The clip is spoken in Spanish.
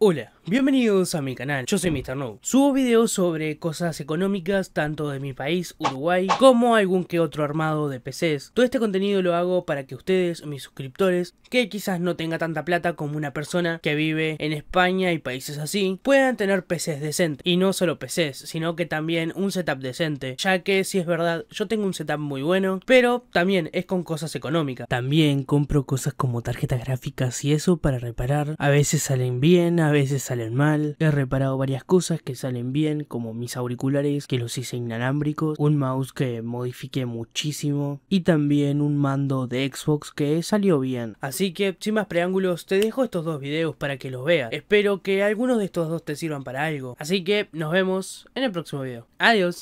Оля, Bienvenidos a mi canal, yo soy Mr. No. Subo videos sobre cosas económicas tanto de mi país, Uruguay, como algún que otro armado de PCs. Todo este contenido lo hago para que ustedes, mis suscriptores, que quizás no tenga tanta plata como una persona que vive en España y países así, puedan tener PCs decentes. Y no solo PCs, sino que también un setup decente, ya que si es verdad, yo tengo un setup muy bueno, pero también es con cosas económicas. También compro cosas como tarjetas gráficas y eso para reparar. A veces salen bien, a veces salen mal, he reparado varias cosas que salen bien, como mis auriculares que los hice inalámbricos, un mouse que modifiqué muchísimo y también un mando de Xbox que salió bien. Así que, sin más preámbulos, te dejo estos dos videos para que los veas. Espero que algunos de estos dos te sirvan para algo. Así que nos vemos en el próximo video. Adiós.